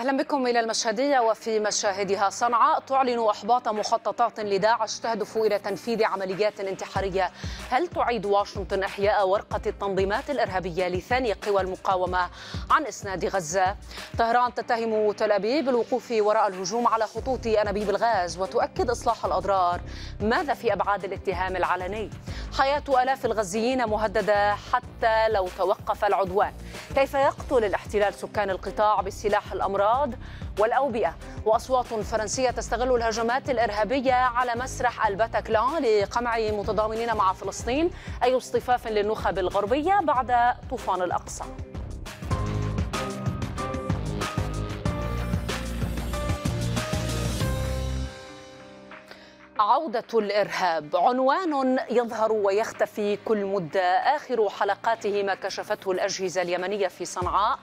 أهلا بكم إلى المشهدية وفي مشاهدها صنعاء تعلن أحباط مخططات لداعش تهدف إلى تنفيذ عمليات انتحارية هل تعيد واشنطن إحياء ورقة التنظيمات الإرهابية لثاني قوى المقاومة عن إسناد غزة طهران تتهم تل أبيب بالوقوف وراء الهجوم على خطوط أنابيب الغاز وتؤكد إصلاح الأضرار ماذا في أبعاد الاتهام العلني حياة آلاف الغزيين مهددة حتى لو توقف العدوان كيف يقتل الاحتلال سكان القطاع بسلاح الأمراض الأمراض والأوبئة وأصوات فرنسية تستغل الهجمات الإرهابية على مسرح الباتاكلان لقمع متضامنين مع فلسطين أي اصطفاف للنخب الغربية بعد طوفان الأقصى عودة الإرهاب عنوان يظهر ويختفي كل مدة آخر حلقاته ما كشفته الأجهزة اليمنية في صنعاء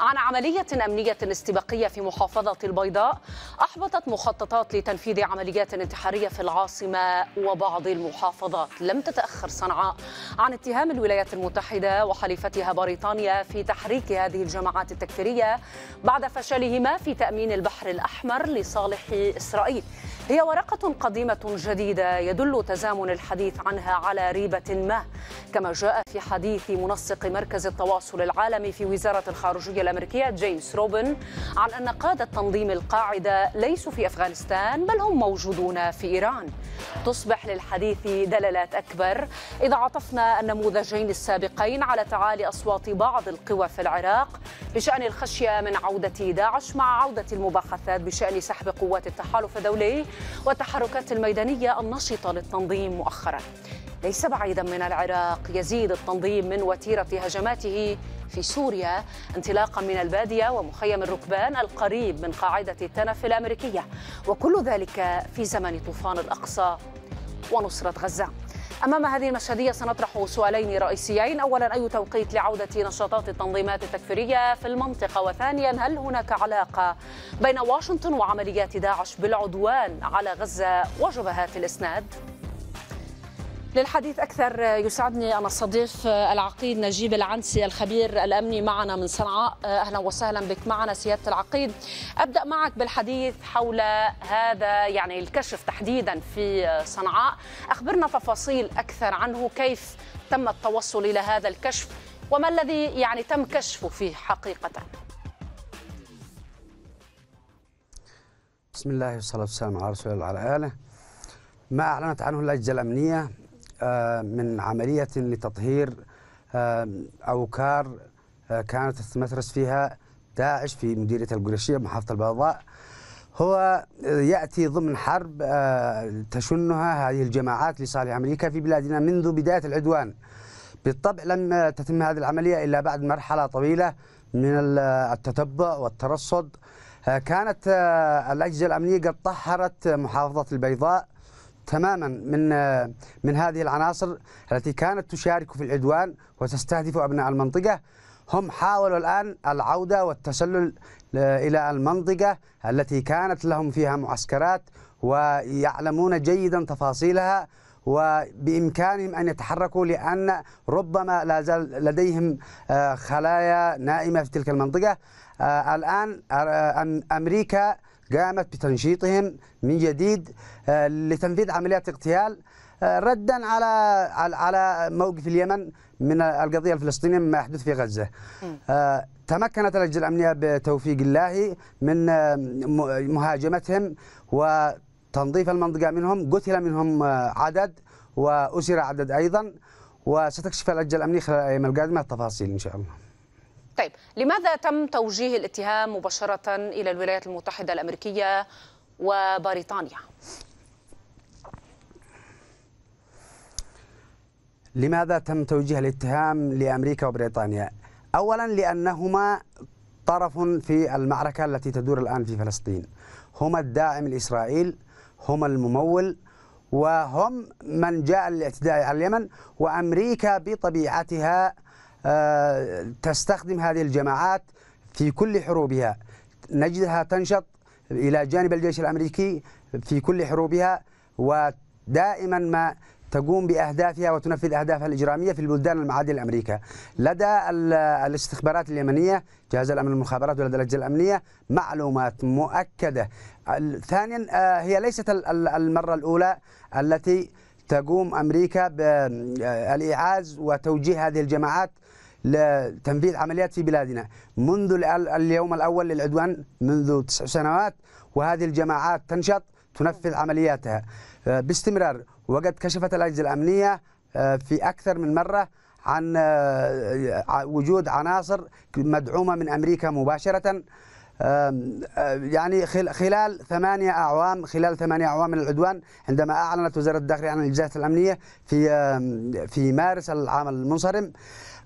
عن عملية أمنية استباقية في محافظة البيضاء أحبطت مخططات لتنفيذ عمليات انتحارية في العاصمة وبعض المحافظات لم تتأخر صنعاء عن اتهام الولايات المتحدة وحليفتها بريطانيا في تحريك هذه الجماعات التكفيرية بعد فشلهما في تأمين البحر الأحمر لصالح إسرائيل هي ورقة قديمة جديدة يدل تزامن الحديث عنها على ريبة ما كما جاء في حديث منسق مركز التواصل العالمي في وزارة الخارجية الأمريكية جيمس روبن عن أن قادة تنظيم القاعدة ليسوا في أفغانستان بل هم موجودون في إيران تصبح للحديث دلالات أكبر إذا عطفنا النموذجين السابقين على تعالي أصوات بعض القوى في العراق بشأن الخشية من عودة داعش مع عودة المباحثات بشأن سحب قوات التحالف الدولي والتحركات الميدانية النشطة للتنظيم مؤخرا ليس بعيدا من العراق يزيد التنظيم من وتيرة هجماته في سوريا انطلاقا من البادية ومخيم الركبان القريب من قاعدة تنف الأمريكية وكل ذلك في زمن طوفان الأقصى ونصرة غزة أمام هذه المشهدية سنطرح سؤالين رئيسيين أولا أي توقيت لعودة نشاطات التنظيمات التكفيرية في المنطقة وثانيا هل هناك علاقة بين واشنطن وعمليات داعش بالعدوان على غزة وجبهات الإسناد؟ للحديث أكثر يسعدني أن أستضيف آه، العقيد نجيب العنسي الخبير الأمني معنا من صنعاء آه، أهلا وسهلا بك معنا سيادة العقيد أبدأ معك بالحديث حول هذا يعني الكشف تحديدا في آه، صنعاء أخبرنا تفاصيل أكثر عنه كيف تم التوصل إلى هذا الكشف وما الذي يعني تم كشفه فيه حقيقة بسم الله والصلاة والسلام على رسول الله وعلى آله ما أعلنت عنه اللجنة الأمنية آه، من عملية لتطهير آه، أوكار آه، كانت تتمترس فيها داعش في مديرية القرشية بمحافظة البيضاء هو يأتي ضمن حرب تشنها هذه الجماعات لصالح أمريكا في بلادنا منذ بداية العدوان بالطبع لم تتم هذه العملية إلا بعد مرحلة طويلة من التتبع والترصد كانت الأجهزة الأمنية قد طهرت محافظة البيضاء تماما من آه، من هذه العناصر التي كانت تشارك في العدوان وتستهدف أبناء المنطقة هم حاولوا الآن العودة والتسلل آه، إلى المنطقة التي كانت لهم فيها معسكرات ويعلمون جيدا تفاصيلها وبإمكانهم أن يتحركوا لأن ربما لا زال لديهم آه، خلايا نائمة في تلك المنطقة الآن أمريكا قامت بتنشيطهم من جديد آه، لتنفيذ عمليات اغتيال آه، ردا على على موقف اليمن من القضيه الفلسطينيه مما يحدث في غزه. آه، تمكنت اللجنه الامنيه بتوفيق الله من مهاجمتهم وتنظيف المنطقه منهم، قتل منهم عدد واسر عدد ايضا وستكشف اللجنه الامنيه خلال الايام القادمه التفاصيل ان شاء الله. طيب لماذا تم توجيه الاتهام مباشرة إلى الولايات المتحدة الأمريكية وبريطانيا؟ لماذا تم توجيه الاتهام لأمريكا وبريطانيا؟ أولا لأنهما طرف في المعركة التي تدور الآن في فلسطين هما الداعم الإسرائيل هما الممول وهم من جاء للاعتداء على اليمن وأمريكا بطبيعتها آه، تستخدم هذه الجماعات في كل حروبها نجدها تنشط إلى جانب الجيش الأمريكي في كل حروبها ودائما ما تقوم بأهدافها وتنفذ أهدافها الإجرامية في البلدان المعادية لأمريكا لدى الاستخبارات اليمنية جهاز الأمن المخابرات ولدى اللجنة الأمنية معلومات مؤكدة ثانيا آه، هي ليست المرة الأولى التي تقوم أمريكا بالإعاز آه، وتوجيه هذه الجماعات لتنفيذ عمليات في بلادنا منذ اليوم الأول للعدوان منذ تسع سنوات وهذه الجماعات تنشط تنفذ عملياتها آه، باستمرار وقد كشفت الأجهزة الأمنية آه، في أكثر من مرة عن آه، وجود عناصر مدعومة من أمريكا مباشرة يعني خلال ثمانية أعوام خلال ثمانية أعوام من العدوان عندما أعلنت وزارة الداخلية عن الإجازات الأمنية في في مارس العام المنصرم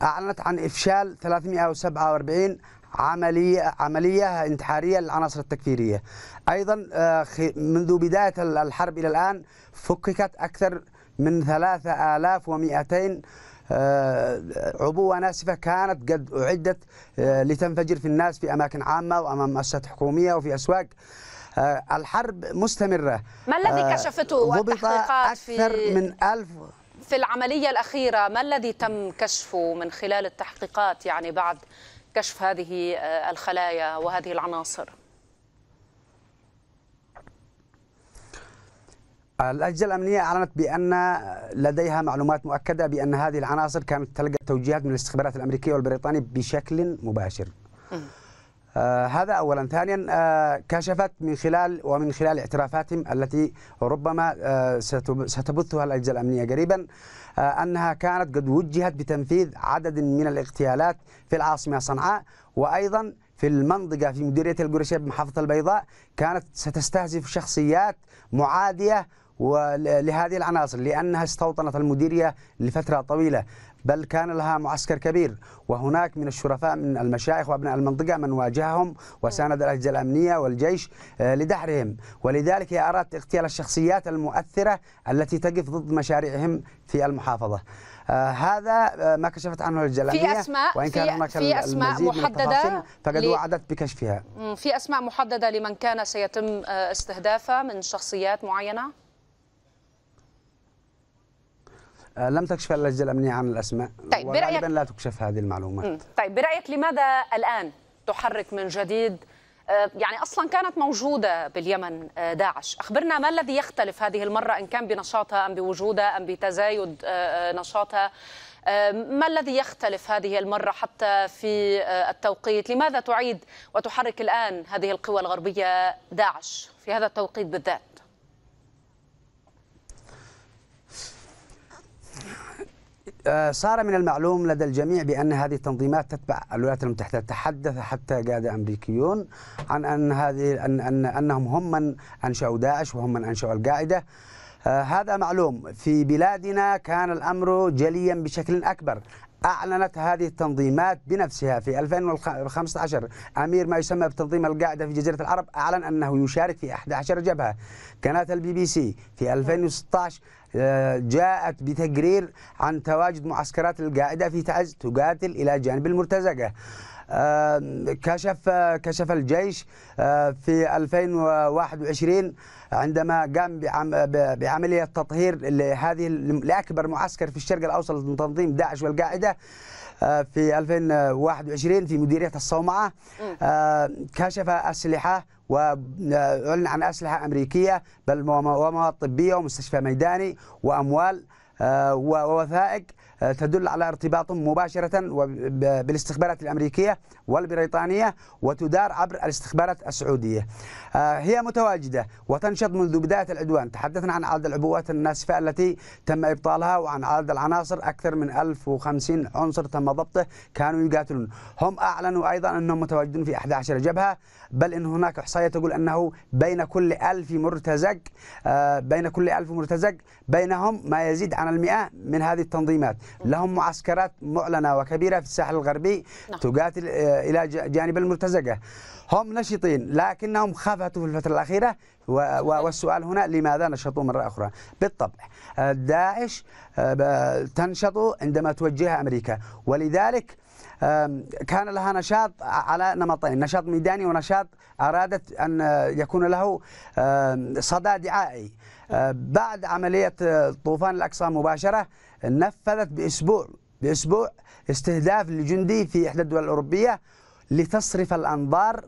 أعلنت عن إفشال 347 عملية عملية انتحارية للعناصر التكفيرية أيضا آه، منذ بداية الحرب إلى الآن فككت أكثر من 3200 آه، عبوة ناسفة كانت قد أعدت آه، لتنفجر في الناس في أماكن عامة وأمام مؤسسات حكومية وفي أسواق الحرب مستمرة ما الذي كشفته التحقيقات أكثر في... من ألف في العملية الأخيرة ما الذي تم كشفه من خلال التحقيقات يعني بعد كشف هذه آه، الخلايا وهذه العناصر؟ الأجهزة الأمنية أعلنت بأن لديها معلومات مؤكدة بأن هذه العناصر كانت تلقى توجيهات من الاستخبارات الأمريكية والبريطانية بشكل مباشر. آه، هذا اولا ثانيا آه، كشفت من خلال ومن خلال اعترافاتهم التي ربما آه، ستبثها الاجهزه الامنيه قريبا انها كانت قد وجهت بتنفيذ عدد من الاغتيالات في العاصمه صنعاء وايضا في المنطقة في مديرية القرشية بمحافظة البيضاء كانت ستستهدف شخصيات معادية لهذه العناصر لأنها استوطنت المديرية لفترة طويلة بل كان لها معسكر كبير وهناك من الشرفاء من المشايخ وأبناء المنطقة من واجههم وساند الأجهزة الأمنية والجيش آه، لدحرهم ولذلك هي أرادت اغتيال الشخصيات المؤثرة التي تقف ضد مشاريعهم في المحافظة آه هذا آه، ما كشفت عنه الجلالية في أسماء وإن كان هناك في أسماء محددة فقد وعدت بكشفها في أسماء محددة لمن كان سيتم آه، استهدافه من شخصيات معينة آه، لم تكشف اللجنه الامنيه عن الاسماء طيب برأيك لا تكشف هذه المعلومات طيب برايك لماذا الان تحرك من جديد آه، يعني اصلا كانت موجوده باليمن آه، داعش، اخبرنا ما الذي يختلف هذه المره ان كان بنشاطها ام بوجودها ام بتزايد نشاطها؟ ما الذي يختلف هذه المره حتى في التوقيت؟ لماذا تعيد وتحرك الان هذه القوى الغربيه داعش في هذا التوقيت بالذات؟ آه، صار من المعلوم لدى الجميع بأن هذه التنظيمات تتبع الولايات المتحدة تحدث حتى قادة أمريكيون عن أن هذه أن, أن أنهم هم من أنشأوا داعش وهم من أنشأوا القاعدة آه، هذا معلوم في بلادنا كان الأمر جليا بشكل أكبر أعلنت هذه التنظيمات بنفسها في 2015 أمير ما يسمى بتنظيم القاعدة في جزيرة العرب أعلن أنه يشارك في 11 جبهة قناة البي بي سي في 2016 آه، جاءت بتقرير عن تواجد معسكرات القاعدة في تعز تقاتل إلى جانب المرتزقة كشف كشف الجيش آه، في 2021 عندما قام بعملية تطهير لهذه لأكبر معسكر في الشرق الأوسط من تنظيم داعش والقاعدة آه، في 2021 في مديرية الصومعة آه، كشف أسلحة وأعلن عن أسلحة أمريكية بل ومواد طبية ومستشفى ميداني وأموال ووثائق تدل على ارتباطهم مباشرة بالاستخبارات الأمريكية والبريطانية وتدار عبر الاستخبارات السعودية آه، هي متواجدة وتنشط منذ بداية العدوان تحدثنا عن عدد العبوات الناسفة التي تم إبطالها وعن عدد العناصر أكثر من 1050 عنصر تم ضبطه كانوا يقاتلون هم أعلنوا أيضا أنهم متواجدون في 11 جبهة بل إن هناك إحصائية تقول أنه بين كل ألف مرتزق آه، بين كل ألف مرتزق بينهم ما يزيد عن المئة من هذه التنظيمات لهم معسكرات معلنة وكبيرة في الساحل الغربي نعم. تقاتل آه، الى جانب المرتزقه هم نشطين لكنهم خفتوا في الفتره الاخيره والسؤال هنا لماذا نشطوا مره اخرى بالطبع داعش آه، تنشط عندما توجهها امريكا ولذلك كان لها نشاط على نمطين نشاط ميداني ونشاط أرادت أن يكون له صدى دعائي آه، بعد عملية آه، طوفان الأقصى مباشرة نفذت بأسبوع بأسبوع استهداف لجندي في إحدى الدول الأوروبية لتصرف الأنظار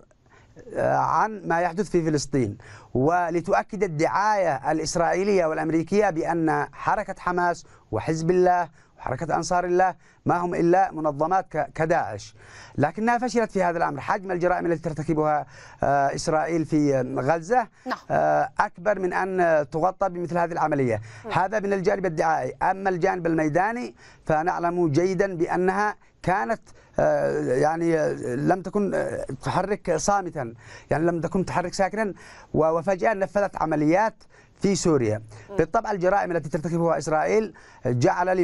آه، عن ما يحدث في فلسطين ولتؤكد الدعاية الإسرائيلية والأمريكية بأن حركة حماس وحزب الله حركة أنصار الله ما هم إلا منظمات كداعش لكنها فشلت في هذا الأمر حجم الجرائم التي ترتكبها آه، إسرائيل في غزة نعم. آه، أكبر من أن تغطى بمثل هذه العملية نعم. هذا من الجانب الدعائي أما الجانب الميداني فنعلم جيدا بأنها كانت آه، يعني لم تكن تحرك صامتا يعني لم تكن تحرك ساكنا وفجأة نفذت عمليات في سوريا بالطبع الجرائم التي ترتكبها إسرائيل جعل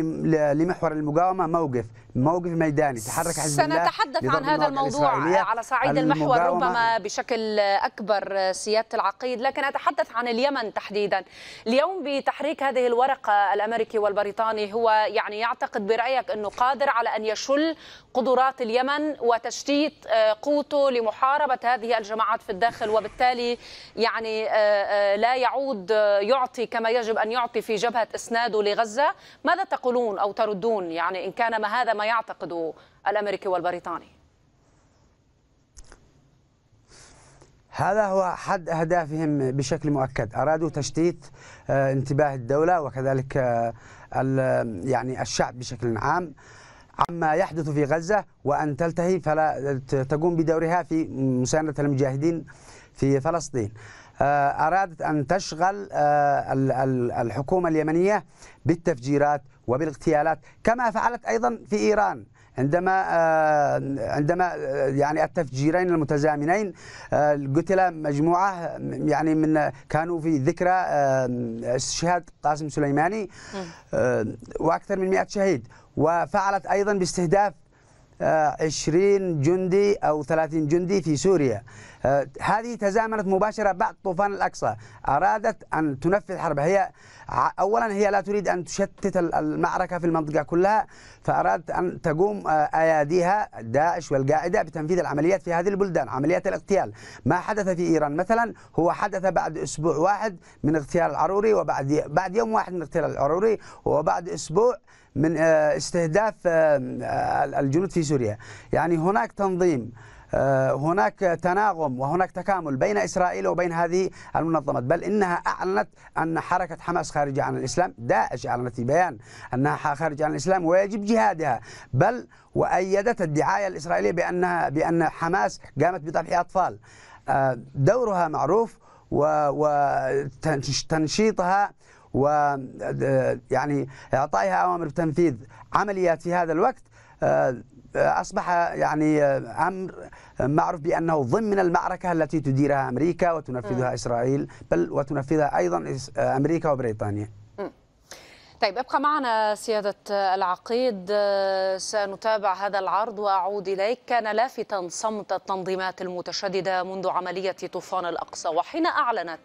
لمحور المقاومة موقف موقف ميداني تحرك حزب الله سنتحدث عن هذا الموضوع على صعيد المحور ربما بشكل أكبر سيادة العقيد لكن أتحدث عن اليمن تحديدا اليوم بتحريك هذه الورقة الأمريكي والبريطاني هو يعني يعتقد برأيك أنه قادر على أن يشل قدرات اليمن وتشتيت آه، قوته لمحاربة هذه الجماعات في الداخل وبالتالي يعني آه، آه، لا يعود يعطي كما يجب أن يعطي في جبهة إسناده لغزة ماذا تقولون أو تردون يعني إن كان ما هذا ما يعتقده الأمريكي والبريطاني هذا هو أحد أهدافهم بشكل مؤكد أرادوا تشتيت آه، انتباه الدولة وكذلك آه، يعني الشعب بشكل عام عما يحدث في غزة وأن تلتهي فلا تقوم بدورها في مساندة المجاهدين في فلسطين آه، أرادت أن تشغل آه، الحكومة اليمنية بالتفجيرات وبالاغتيالات كما فعلت أيضا في إيران عندما آه، عندما يعني التفجيرين المتزامنين قتل مجموعه يعني من كانوا في ذكرى استشهاد قاسم سليماني واكثر من 100 شهيد وفعلت ايضا باستهداف 20 جندي او 30 جندي في سوريا آه، هذه تزامنت مباشرة بعد طوفان الأقصى أرادت أن تنفذ حرب هي أولا هي لا تريد أن تشتت المعركة في المنطقة كلها فأرادت أن تقوم آه، أياديها داعش والقاعدة بتنفيذ العمليات في هذه البلدان عمليات الاغتيال ما حدث في إيران مثلا هو حدث بعد أسبوع واحد من اغتيال العروري وبعد بعد يوم واحد من اغتيال العروري وبعد أسبوع من آه، استهداف الجنود في سوريا يعني هناك تنظيم آه، هناك تناغم وهناك تكامل بين إسرائيل وبين هذه المنظمة بل إنها أعلنت أن حركة حماس خارجة عن الإسلام داعش أعلنت في بيان أنها خارجة عن الإسلام ويجب جهادها بل وأيدت الدعاية الإسرائيلية بأنها بأن حماس قامت بذبح أطفال آه، دورها معروف وتنشيطها و آه، يعني إعطائها أوامر بتنفيذ عمليات في هذا الوقت أصبح يعني آه، أمر معروف بأنه ضمن المعركة التي تديرها أمريكا وتنفذها م. إسرائيل بل وتنفذها أيضا آه، أمريكا وبريطانيا م. طيب ابقى معنا سيادة العقيد آه، سنتابع هذا العرض وأعود إليك كان لافتا صمت التنظيمات المتشددة منذ عملية طوفان الأقصى وحين أعلنت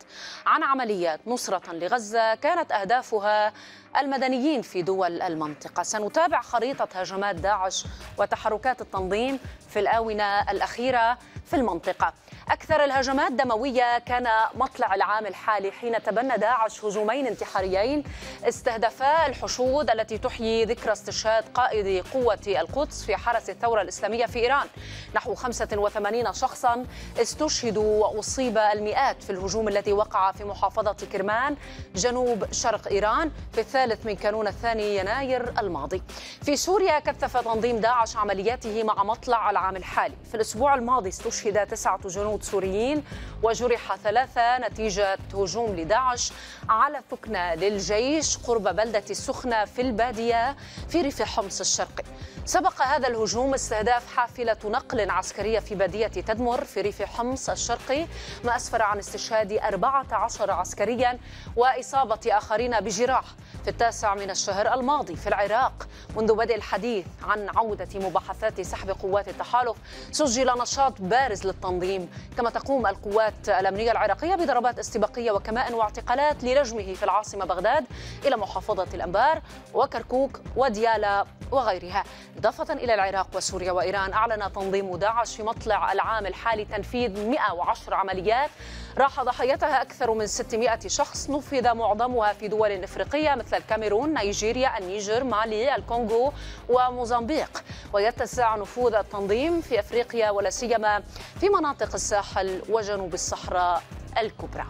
عن عمليات نصرة لغزة كانت أهدافها المدنيين في دول المنطقة سنتابع خريطة هجمات داعش وتحركات التنظيم في الآونة الأخيرة في المنطقة أكثر الهجمات دموية كان مطلع العام الحالي حين تبنى داعش هجومين انتحاريين استهدفا الحشود التي تحيي ذكرى استشهاد قائد قوة القدس في حرس الثورة الإسلامية في إيران نحو 85 شخصا استشهدوا وأصيب المئات في الهجوم الذي وقع في محافظة كرمان جنوب شرق إيران في الثالث من كانون الثاني يناير الماضي في سوريا كثف تنظيم داعش عملياته مع مطلع العام الحالي في الأسبوع الماضي استشهد تسعة جنود سوريين وجرح ثلاثة نتيجة هجوم لداعش على ثكنة للجيش قرب بلدة السخنة في البادية في ريف حمص الشرقي سبق هذا الهجوم استهداف حافلة نقل عسكرية في بدية تدمر في ريف حمص الشرقي ما أسفر عن استشهاد 14 عسكريا وإصابة آخرين بجراح في التاسع من الشهر الماضي في العراق منذ بدء الحديث عن عودة مباحثات سحب قوات التحالف سجل نشاط بارز للتنظيم كما تقوم القوات الأمنية العراقية بضربات استباقية وكمائن واعتقالات لرجمه في العاصمة بغداد إلى محافظة الأنبار وكركوك وديالا وغيرها إضافة إلى العراق وسوريا وإيران أعلن تنظيم داعش في مطلع العام الحالي تنفيذ 110 عمليات راح ضحيتها أكثر من 600 شخص نفذ معظمها في دول إفريقية مثل الكاميرون، نيجيريا، النيجر، مالي، الكونغو وموزمبيق ويتسع نفوذ التنظيم في أفريقيا ولا سيما في مناطق الساحل وجنوب الصحراء الكبرى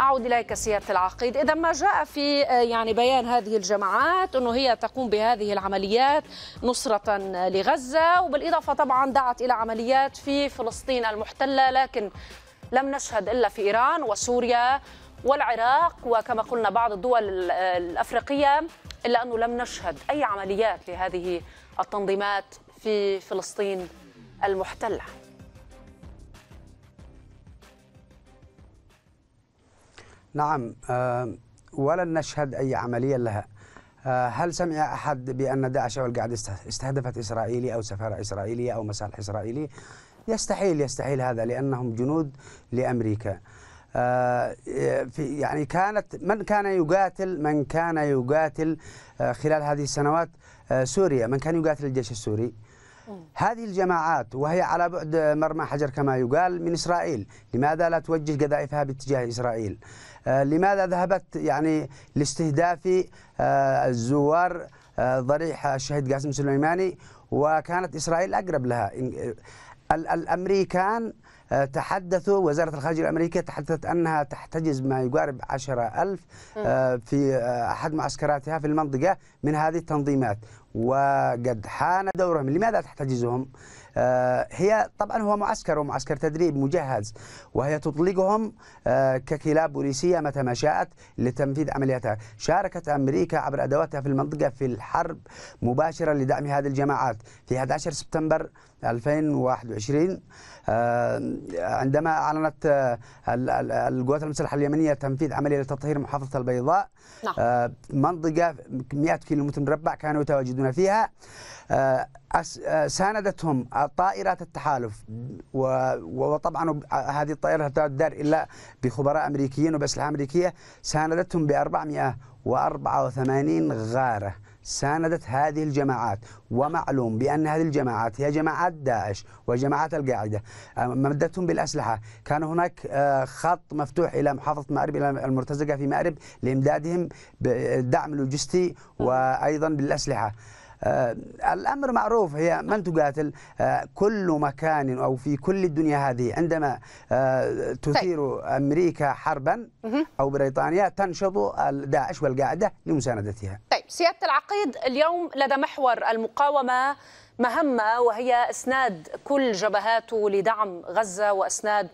أعود إليك سيادة العقيد إذا ما جاء في آه، يعني بيان هذه الجماعات أنه هي تقوم بهذه العمليات نصرة لغزة وبالإضافة طبعا دعت إلى عمليات في فلسطين المحتلة لكن لم نشهد إلا في إيران وسوريا والعراق وكما قلنا بعض الدول آه، الأفريقية إلا أنه لم نشهد أي عمليات لهذه التنظيمات في فلسطين المحتله نعم آه، ولن نشهد أي عملية لها آه، هل سمع أحد بأن داعش والقاعدة استهدفت إسرائيلي أو سفارة إسرائيلية أو مساح إسرائيلي يستحيل يستحيل هذا لأنهم جنود لأمريكا آه، في يعني كانت من كان يقاتل من كان يقاتل خلال هذه السنوات سوريا من كان يقاتل الجيش السوري هذه الجماعات وهي على بعد مرمى حجر كما يقال من إسرائيل لماذا لا توجه قذائفها باتجاه إسرائيل آه، لماذا ذهبت يعني لاستهداف آه، الزوار آه، ضريح الشهيد قاسم سليماني وكانت إسرائيل أقرب لها الأمريكان تحدثوا وزارة الخارجية الأمريكية تحدثت أنها تحتجز ما يقارب عشرة ألف في أحد معسكراتها في المنطقة من هذه التنظيمات وقد حان دورهم لماذا تحتجزهم؟ آه، هي طبعا هو معسكر ومعسكر تدريب مجهز وهي تطلقهم آه، ككلاب بوليسية متى ما شاءت لتنفيذ عملياتها شاركت أمريكا عبر أدواتها في المنطقة في الحرب مباشرة لدعم هذه الجماعات في 11 سبتمبر 2021 آه، عندما أعلنت القوات المسلحة اليمنية تنفيذ عملية لتطهير محافظة البيضاء نعم. منطقة 100 كيلو متر مربع كانوا يتواجدون فيها آه، ساندتهم آه، طائرات التحالف وطبعا هذه الطائره لا تدار الا بخبراء امريكيين وباسلحه امريكيه ساندتهم ب 484 غاره ساندت هذه الجماعات ومعلوم بأن هذه الجماعات هي جماعات داعش وجماعات القاعدة آه، مدتهم بالأسلحة كان هناك خط مفتوح إلى محافظة مأرب إلى المرتزقة في مأرب لإمدادهم بدعم لوجستي وأيضا بالأسلحة آه، الأمر معروف هي من تقاتل آه، كل مكان أو في كل الدنيا هذه عندما آه، تثير طيب. أمريكا حربا أو بريطانيا تنشط داعش والقاعدة لمساندتها طيب سيادة العقيد اليوم لدى محور المقاومة مهمة وهي إسناد كل جبهاته لدعم غزة وإسناد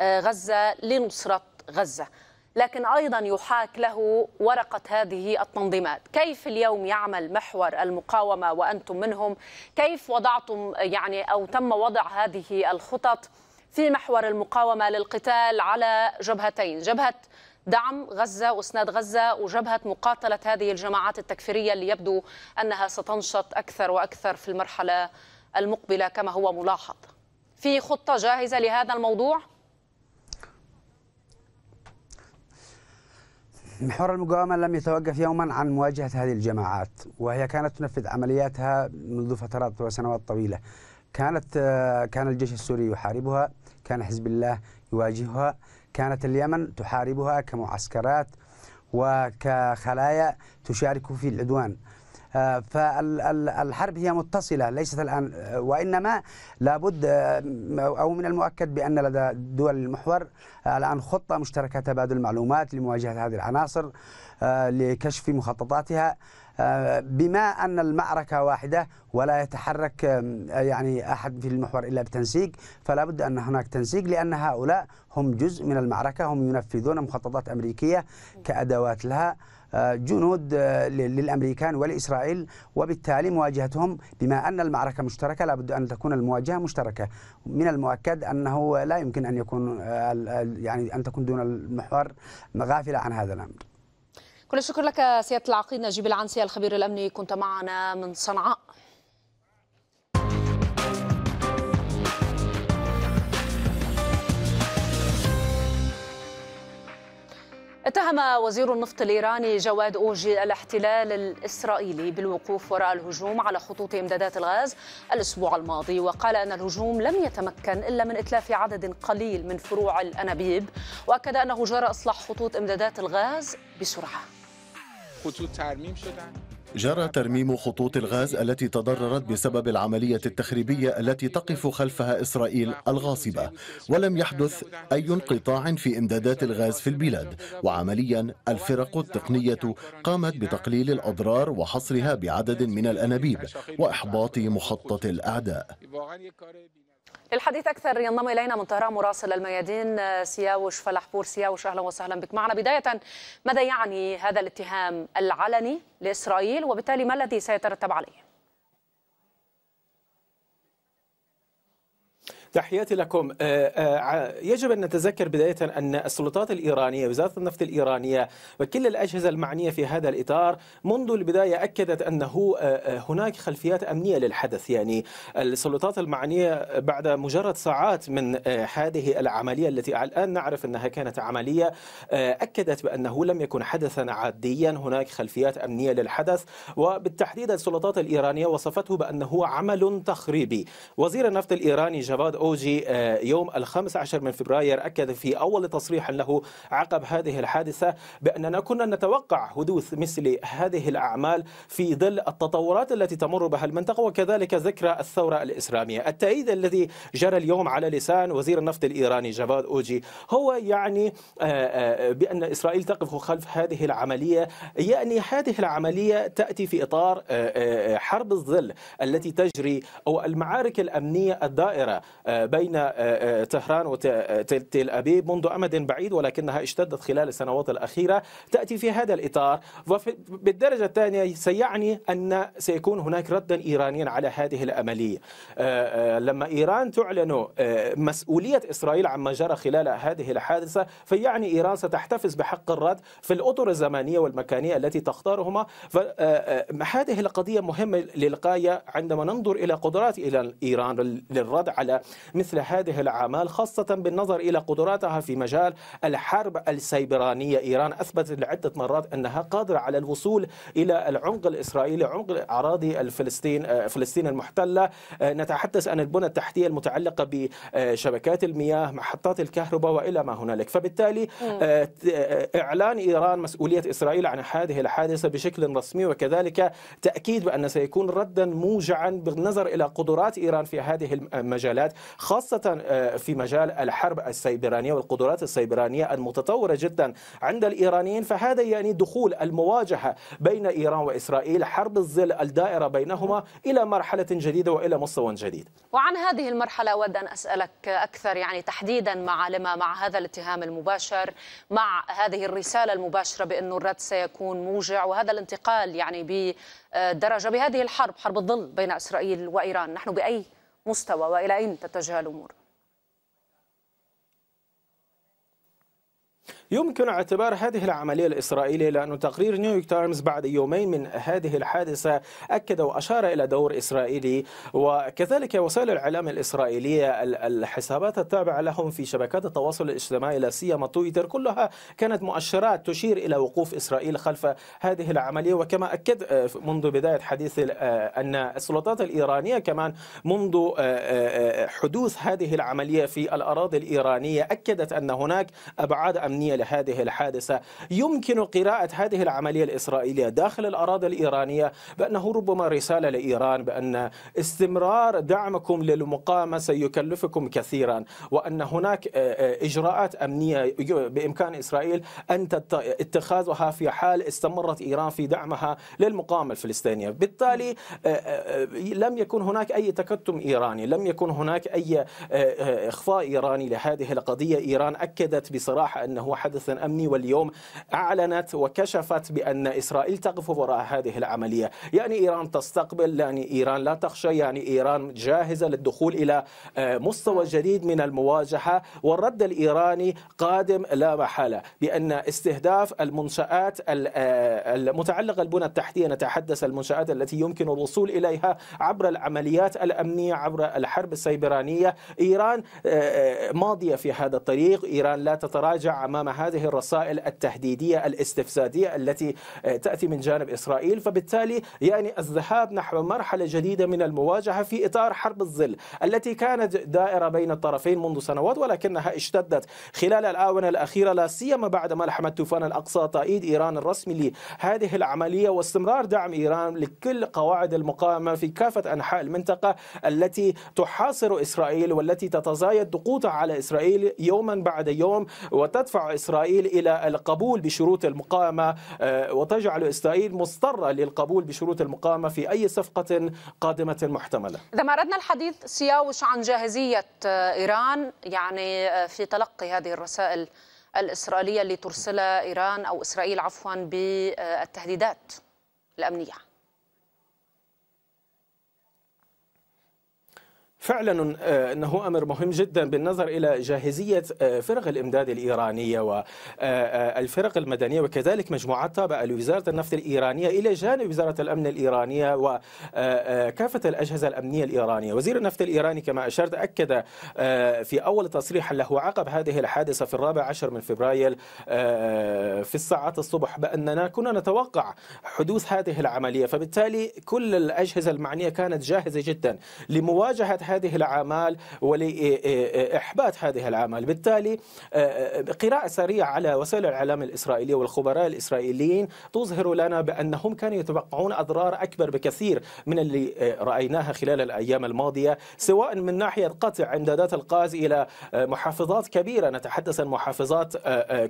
غزة لنصرة غزة لكن أيضا يحاك له ورقة هذه التنظيمات كيف اليوم يعمل محور المقاومة وأنتم منهم كيف وضعتم يعني أو تم وضع هذه الخطط في محور المقاومة للقتال على جبهتين جبهة دعم غزة واسناد غزة وجبهة مقاتلة هذه الجماعات التكفيرية اللي يبدو أنها ستنشط أكثر وأكثر في المرحلة المقبلة كما هو ملاحظ في خطة جاهزة لهذا الموضوع؟ محور المقاومة لم يتوقف يوما عن مواجهة هذه الجماعات وهي كانت تنفذ عملياتها منذ فترات وسنوات طويلة كانت آه، كان الجيش السوري يحاربها كان حزب الله يواجهها كانت اليمن تحاربها كمعسكرات وكخلايا تشارك في العدوان آه، فالحرب هي متصلة ليست الآن آه، وإنما لابد آه، أو من المؤكد بأن لدى دول المحور الآن خطة مشتركة تبادل المعلومات لمواجهة هذه العناصر لكشف مخططاتها بما أن المعركة واحدة ولا يتحرك يعني أحد في المحور إلا بتنسيق فلا بد أن هناك تنسيق لأن هؤلاء هم جزء من المعركة هم ينفذون مخططات أمريكية كأدوات لها آه، جنود آه، للامريكان ولاسرائيل وبالتالي مواجهتهم بما ان المعركه مشتركه لابد ان تكون المواجهه مشتركه من المؤكد انه لا يمكن ان يكون آه، يعني ان تكون دون المحور غافله عن هذا الامر كل الشكر لك سياده العقيد نجيب العنسي الخبير الامني كنت معنا من صنعاء اتهم وزير النفط الايراني جواد اوجي الاحتلال الاسرائيلي بالوقوف وراء الهجوم على خطوط امدادات الغاز الاسبوع الماضي وقال ان الهجوم لم يتمكن الا من اتلاف عدد قليل من فروع الانابيب واكد انه جرى اصلاح خطوط امدادات الغاز بسرعه خطوط ترميم شدن جرى ترميم خطوط الغاز التي تضررت بسبب العملية التخريبية التي تقف خلفها إسرائيل الغاصبة ولم يحدث أي انقطاع في إمدادات الغاز في البلاد وعمليا الفرق التقنية قامت بتقليل الأضرار وحصرها بعدد من الأنابيب وإحباط مخطط الأعداء للحديث اكثر ينضم الينا من طهران مراسل الميادين آه، سياوش فلاح سياوش اهلا وسهلا بك معنا بدايه ماذا يعني هذا الاتهام العلني لاسرائيل وبالتالي ما الذي سيترتب عليه؟ تحياتي لكم آه، آه، يجب أن نتذكر بداية أن السلطات الإيرانية وزارة النفط الإيرانية وكل الأجهزة المعنية في هذا الإطار منذ البداية أكدت أنه آه، هناك خلفيات أمنية للحدث يعني السلطات المعنية بعد مجرد ساعات من هذه العملية التي الآن نعرف أنها كانت عملية أكدت بأنه لم يكن حدثا عاديا هناك خلفيات أمنية للحدث وبالتحديد السلطات الإيرانية وصفته بأنه عمل تخريبي وزير النفط الإيراني جواد أوجي آه، يوم الخامس عشر من فبراير أكد في أول تصريح له عقب هذه الحادثة بأننا كنا نتوقع حدوث مثل هذه الأعمال في ظل التطورات التي تمر بها المنطقة وكذلك ذكرى الثورة الإسلامية التأييد الذي جرى اليوم على لسان وزير النفط الإيراني جواد أوجي هو يعني آه، آه، بأن إسرائيل تقف خلف هذه العملية يعني هذه العملية تأتي في إطار حرب الظل التي تجري أو المعارك الأمنية الدائرة بين آه، آه، طهران وتل آه، أبيب منذ أمد بعيد ولكنها اشتدت خلال السنوات الأخيرة تأتي في هذا الإطار وبالدرجة الثانية سيعني أن سيكون هناك ردا إيرانيا على هذه الأملية لما إيران تعلن مسؤولية إسرائيل عما جرى خلال هذه الحادثة فيعني إيران ستحتفظ بحق الرد في الأطر الزمنية والمكانية التي تختارهما هذه القضية مهمة للغاية عندما ننظر إلى قدرات إيران للرد على مثل هذه الأعمال خاصة بالنظر إلى قدراتها في مجال الحرب السيبرانية إيران أثبتت عدة مرات أنها قادرة على الوصول إلى العمق الإسرائيلي عمق أراضي الفلسطين آه، فلسطين المحتلة آه، نتحدث عن البنى التحتية المتعلقة بشبكات المياه محطات الكهرباء وإلى ما هنالك فبالتالي آه، إعلان إيران مسؤولية إسرائيل عن هذه الحادثة بشكل رسمي وكذلك تأكيد بأن سيكون ردا موجعا بالنظر إلى قدرات إيران في هذه المجالات خاصة آه، في مجال الحرب السيبرانية والقدرات السيبرانية المتطورة جدا عند الإيرانيين فهذا يعني دخول المواجهة بين إيران وإسرائيل حرب الظل الدائرة بينهما إلى مرحلة جديدة وإلى مستوى جديد وعن هذه المرحلة أود أن أسألك أكثر يعني تحديدا مع لما مع هذا الاتهام المباشر مع هذه الرسالة المباشرة بأن الرد سيكون موجع وهذا الانتقال يعني بدرجة بهذه الحرب حرب الظل بين إسرائيل وإيران نحن بأي مستوى والى اين تتجه الامور؟ يمكن اعتبار هذه العملية الإسرائيلية لأن تقرير نيويورك تايمز بعد يومين من هذه الحادثة أكد وأشار إلى دور إسرائيلي وكذلك وسائل الإعلام الإسرائيلية الحسابات التابعة لهم في شبكات التواصل الاجتماعي لا سيما تويتر كلها كانت مؤشرات تشير إلى وقوف إسرائيل خلف هذه العملية وكما أكد آه، منذ بداية حديث آه، أن السلطات الإيرانية كمان منذ آه، حدوث هذه العملية في الأراضي الإيرانية أكدت أن هناك أبعاد أمنية مثل هذه الحادثة يمكن قراءة هذه العملية الإسرائيلية داخل الأراضي الإيرانية بأنه ربما رسالة لإيران بأن استمرار دعمكم للمقاومة سيكلفكم كثيرا وأن هناك آه، آه، إجراءات أمنية بإمكان إسرائيل أن اتخاذها في حال استمرت إيران في دعمها للمقاومة الفلسطينية بالتالي آه، لم يكن هناك أي تكتم إيراني لم يكن هناك أي إخفاء إيراني لهذه القضية إيران أكدت بصراحة أنه حدث أمني واليوم أعلنت وكشفت بأن إسرائيل تقف وراء هذه العملية يعني إيران تستقبل يعني إيران لا تخشى يعني إيران جاهزة للدخول إلى آه، مستوى جديد من المواجهة والرد الإيراني قادم لا محالة بأن استهداف المنشآت آه، المتعلقة البنى التحتية نتحدث المنشآت التي يمكن الوصول إليها عبر العمليات الأمنية عبر الحرب السيبرانية إيران آه، ماضية في هذا الطريق إيران لا تتراجع أمام هذه الرسائل التهديدية الاستفسادية التي آه، تأتي من جانب إسرائيل فبالتالي يعني الذهاب نحو مرحلة جديدة من المواجهة في إطار حرب الظل التي كانت دائرة بين الطرفين منذ سنوات ولكنها اشتدت خلال الآونة الأخيرة لا سيما بعد ملحمة طوفان الأقصى تأييد إيران الرسمي لهذه العملية واستمرار دعم إيران لكل قواعد المقاومة في كافة أنحاء المنطقة التي تحاصر إسرائيل والتي تتزايد ضغوطها على إسرائيل يوما بعد يوم وتدفع إسرائيل إسرائيل إلى القبول بشروط المقاومة آه، وتجعل إسرائيل مضطرة للقبول بشروط المقاومة في أي صفقة قادمة محتملة إذا ما أردنا الحديث سياوش عن جاهزية آه، إيران يعني آه، في تلقي هذه الرسائل الإسرائيلية اللي ترسلها إيران أو إسرائيل عفوا بالتهديدات الأمنية فعلا آه، انه امر مهم جدا بالنظر الى جاهزيه آه، فرق الامداد الايرانيه والفرق آه، المدنيه وكذلك مجموعات تابعه لوزاره النفط الايرانيه الى جانب وزاره الامن الايرانيه وكافه الاجهزه الامنيه الايرانيه، وزير النفط الايراني كما اشرت اكد في اول تصريح له عقب هذه الحادثه في الرابع عشر من فبراير في الساعات الصبح باننا كنا نتوقع حدوث هذه العمليه، فبالتالي كل الاجهزه المعنيه كانت جاهزه جدا لمواجهه هذه الأعمال ولإحباط هذه الأعمال بالتالي قراءة سريعة على وسائل الإعلام الإسرائيلية والخبراء الإسرائيليين تظهر لنا بأنهم كانوا يتوقعون أضرار أكبر بكثير من اللي رأيناها خلال الأيام الماضية سواء من ناحية قطع إمدادات الغاز إلى محافظات كبيرة نتحدث عن محافظات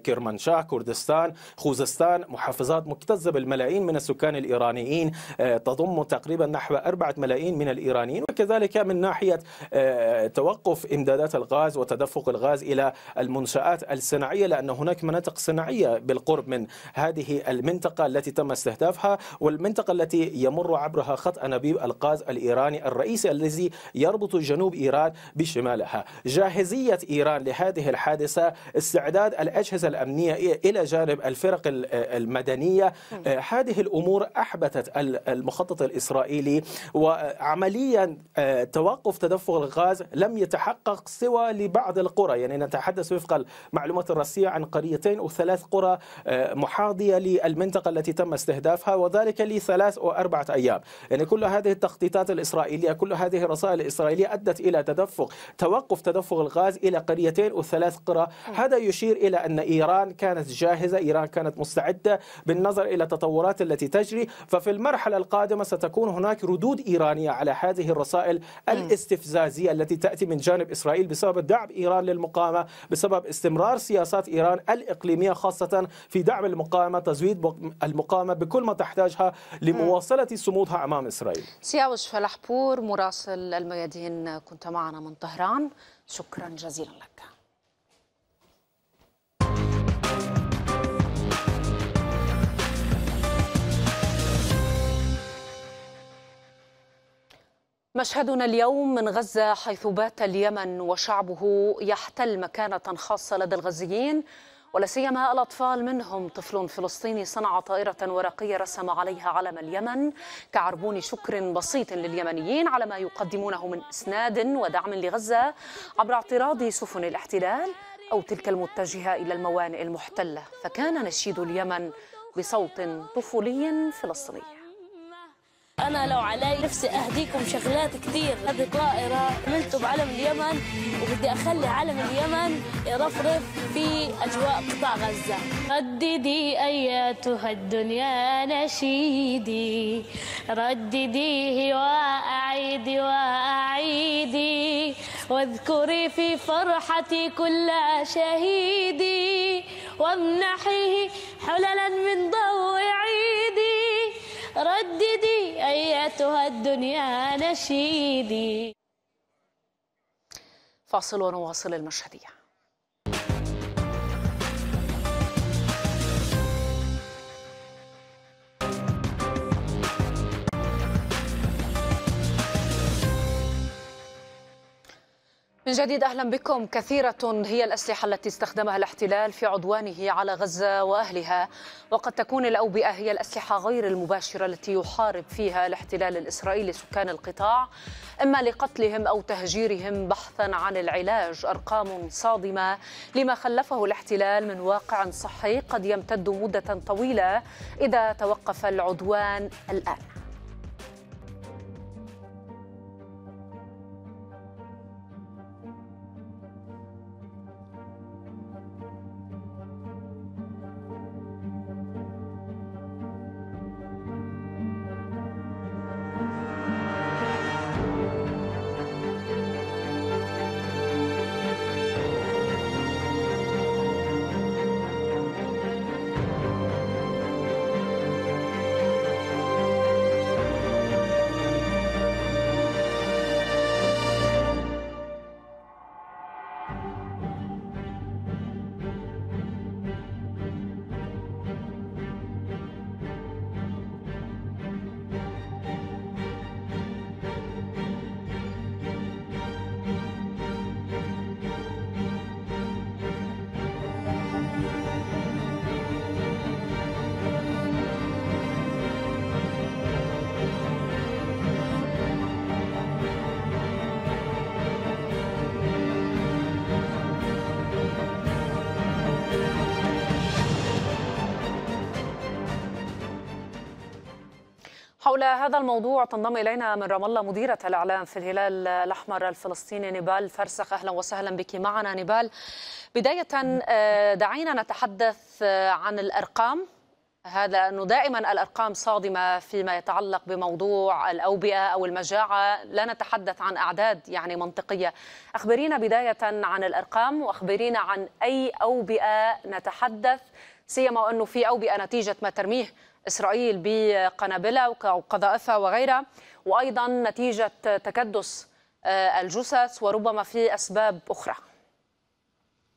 كرمانشاه كردستان خوزستان محافظات مكتظة بالملايين من السكان الإيرانيين تضم تقريبا نحو أربعة ملايين من الإيرانيين وكذلك من ناحية عملية آه، توقف إمدادات الغاز وتدفق الغاز إلى المنشآت الصناعية لأن هناك مناطق صناعية بالقرب من هذه المنطقة التي تم استهدافها والمنطقة التي يمر عبرها خط أنابيب الغاز الإيراني الرئيسي الذي يربط جنوب إيران بشمالها جاهزية إيران لهذه الحادثة استعداد الأجهزة الأمنية إلى جانب الفرق المدنية آه، هذه الأمور أحبتت المخطط الإسرائيلي وعمليا آه، توقف تدفق الغاز لم يتحقق سوى لبعض القرى يعني نتحدث وفق المعلومات الرسمية عن قريتين أو ثلاث قرى آه، محاضية للمنطقة التي تم استهدافها وذلك لثلاث أو أربعة أيام يعني كل هذه التخطيطات الإسرائيلية كل هذه الرسائل الإسرائيلية أدت إلى تدفق توقف تدفق الغاز إلى قريتين أو ثلاث قرى هذا يشير إلى أن إيران كانت جاهزة إيران كانت مستعدة بالنظر إلى التطورات التي تجري ففي المرحلة القادمة ستكون هناك ردود إيرانية على هذه الرسائل الاستراتيجية الاستفزازية التي تأتي من جانب إسرائيل بسبب دعم إيران للمقاومة بسبب استمرار سياسات إيران الإقليمية خاصة في دعم المقاومة تزويد المقاومة بكل ما تحتاجها لمواصلة صمودها أمام إسرائيل سياوش فلحبور مراسل الميادين كنت معنا من طهران شكرا جزيلا لك مشهدنا اليوم من غزة حيث بات اليمن وشعبه يحتل مكانة خاصة لدى الغزيين ولا سيما الأطفال منهم طفل فلسطيني صنع طائرة ورقية رسم عليها علم اليمن كعربون شكر بسيط لليمنيين على ما يقدمونه من إسناد ودعم لغزة عبر اعتراض سفن الاحتلال أو تلك المتجهة إلى الموانئ المحتلة فكان نشيد اليمن بصوت طفولي فلسطيني أنا لو علي نفسي أهديكم شغلات كثير هذه طائرة عملته بعلم اليمن وبدي أخلي علم اليمن يرفرف في أجواء قطاع غزة رددي أيتها الدنيا نشيدي ردديه وأعيدي وأعيدي واذكري في فرحتي كل شهيدي وامنحيه حللا من ضوء حياتها الدنيا نشيدي فاصل ونواصل المشهدية من جديد اهلا بكم كثيره هي الاسلحه التي استخدمها الاحتلال في عدوانه على غزه واهلها وقد تكون الاوبئه هي الاسلحه غير المباشره التي يحارب فيها الاحتلال الاسرائيلي سكان القطاع اما لقتلهم او تهجيرهم بحثا عن العلاج ارقام صادمه لما خلفه الاحتلال من واقع صحي قد يمتد مده طويله اذا توقف العدوان الان حول هذا الموضوع تنضم إلينا من رام الله مديرة الإعلام في الهلال الأحمر الفلسطيني نبال فرسخ أهلا وسهلا بك معنا نبال بداية آه، دعينا نتحدث آه، عن الأرقام هذا أنه دائما الأرقام صادمة فيما يتعلق بموضوع الأوبئة أو المجاعة لا نتحدث عن أعداد يعني منطقية أخبرينا بداية عن الأرقام وأخبرينا عن أي أوبئة نتحدث سيما أنه في أوبئة نتيجة ما ترميه إسرائيل بقنابلة وقذائفها وغيرها وأيضا نتيجة تكدس آه، الجثث وربما في أسباب أخرى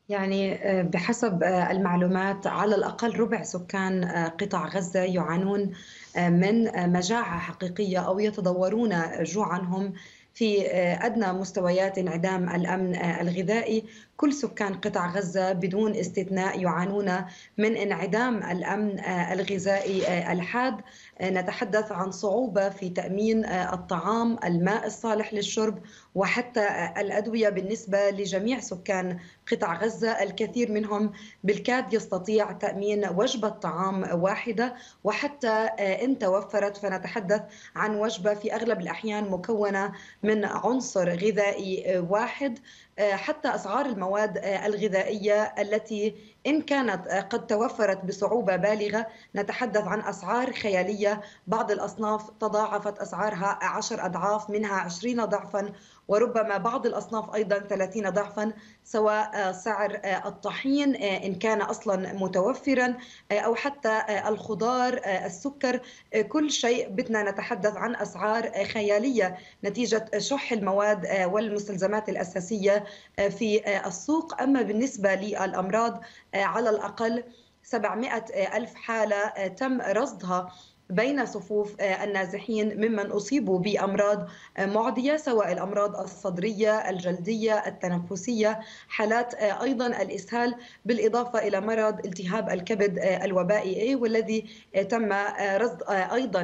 يعني آه، بحسب آه، المعلومات على الأقل ربع سكان قطاع غزة يعانون من مجاعة حقيقية أو يتضورون جوعا هم في آه، ادنى مستويات انعدام الامن آه، الغذائي، كل سكان قطاع غزه بدون استثناء يعانون من انعدام الامن آه، الغذائي الحاد، نتحدث عن صعوبه في تامين الطعام، الماء الصالح للشرب، وحتى الأدوية بالنسبة لجميع سكان قطاع غزة الكثير منهم بالكاد يستطيع تأمين وجبة طعام واحدة وحتى آه، إن توفرت فنتحدث عن وجبة في أغلب الأحيان مكونة من عنصر غذائي آه، واحد آه، حتى أسعار المواد الغذائية التي إن كانت قد توفرت بصعوبة بالغة نتحدث عن أسعار خيالية بعض الأصناف تضاعفت أسعارها عشر أضعاف منها عشرين ضعفا وربما بعض الأصناف أيضا 30 ضعفا سواء آه، سعر آه، الطحين آه، إن كان أصلا متوفرا أو حتى الخضار السكر كل شيء بدنا نتحدث عن أسعار خيالية نتيجة شح المواد والمستلزمات الأساسية في السوق أما بالنسبة للأمراض على الأقل 700 ألف حالة تم رصدها بين صفوف آه، النازحين ممن اصيبوا بامراض آه، معديه سواء الامراض الصدريه، الجلديه، التنفسيه، حالات آه، ايضا الاسهال بالاضافه الى مرض التهاب الكبد الوبائي والذي تم رصد ايضا